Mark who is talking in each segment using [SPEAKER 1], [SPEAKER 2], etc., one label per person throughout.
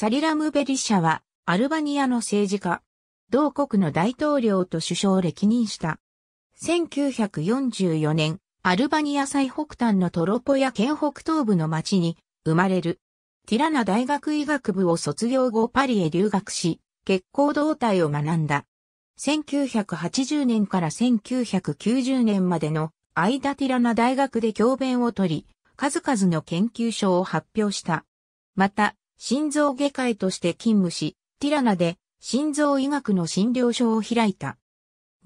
[SPEAKER 1] サリラムベリ社は、アルバニアの政治家、同国の大統領と首相を歴任した。1944年、アルバニア最北端のトロポや県北東部の町に生まれる。ティラナ大学医学部を卒業後パリへ留学し、結構動態を学んだ。1980年から1990年までの間ティラナ大学で教鞭を取り、数々の研究書を発表した。また、心臓外科医として勤務し、ティラナで心臓医学の診療所を開いた。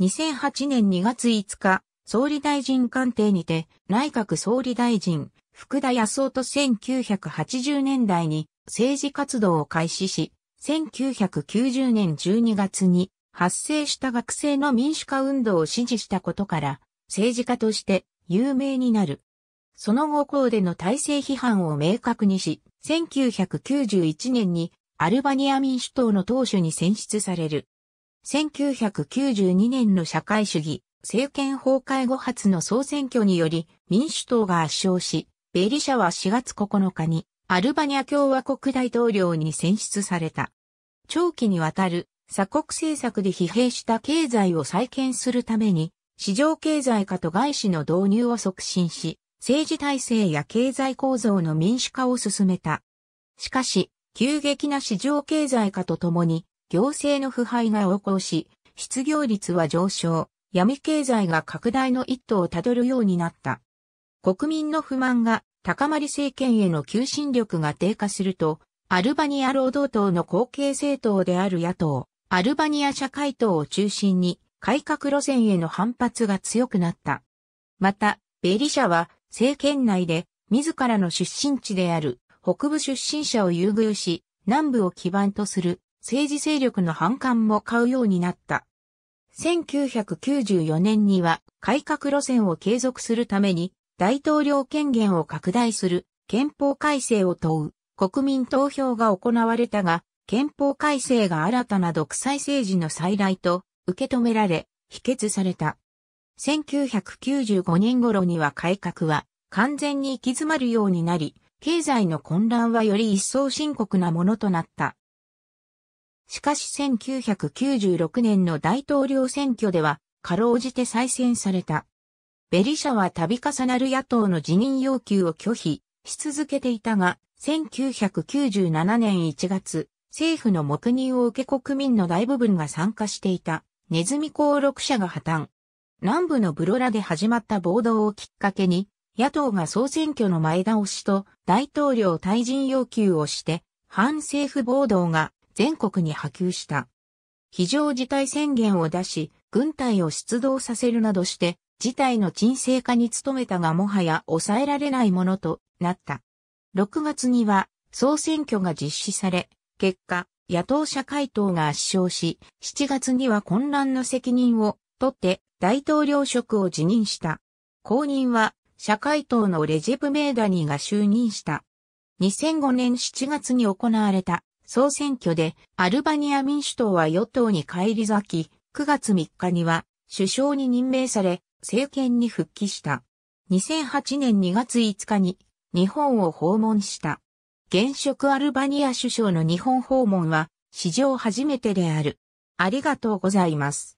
[SPEAKER 1] 2008年2月5日、総理大臣官邸にて内閣総理大臣、福田康夫と1980年代に政治活動を開始し、1990年12月に発生した学生の民主化運動を支持したことから、政治家として有名になる。その後校での体制批判を明確にし、1991年にアルバニア民主党の党首に選出される。1992年の社会主義、政権崩壊後初の総選挙により民主党が圧勝し、ベリシャは4月9日にアルバニア共和国大統領に選出された。長期にわたる鎖国政策で疲弊した経済を再建するために市場経済化と外資の導入を促進し、政治体制や経済構造の民主化を進めた。しかし、急激な市場経済化とともに、行政の腐敗が横行し、失業率は上昇、闇経済が拡大の一途をたどるようになった。国民の不満が高まり政権への求心力が低下すると、アルバニア労働党の後継政党である野党、アルバニア社会党を中心に改革路線への反発が強くなった。また、ベリシャは政権内で自らの出身地である北部出身者を優遇し、南部を基盤とする政治勢力の反感も買うようになった。1994年には改革路線を継続するために大統領権限を拡大する憲法改正を問う国民投票が行われたが、憲法改正が新たな独裁政治の再来と受け止められ、否決された。1995年頃には改革は完全に行き詰まるようになり、経済の混乱はより一層深刻なものとなった。しかし1996年の大統領選挙では、かろうじて再選された。ベリシャは度重なる野党の辞任要求を拒否し続けていたが、1997年1月、政府の黙認を受け国民の大部分が参加していた、ネズミ公録者が破綻。南部のブロラで始まった暴動をきっかけに、野党が総選挙の前倒しと大統領退陣要求をして、反政府暴動が全国に波及した。非常事態宣言を出し、軍隊を出動させるなどして、事態の沈静化に努めたがもはや抑えられないものとなった。6月には総選挙が実施され、結果、野党社会党が圧勝し、7月には混乱の責任を取って大統領職を辞任した。後任は、社会党のレジェブ・メーダニーが就任した。2005年7月に行われた総選挙でアルバニア民主党は与党に返り咲き、9月3日には首相に任命され、政権に復帰した。2008年2月5日に日本を訪問した。現職アルバニア首相の日本訪問は史上初めてである。ありがとうございます。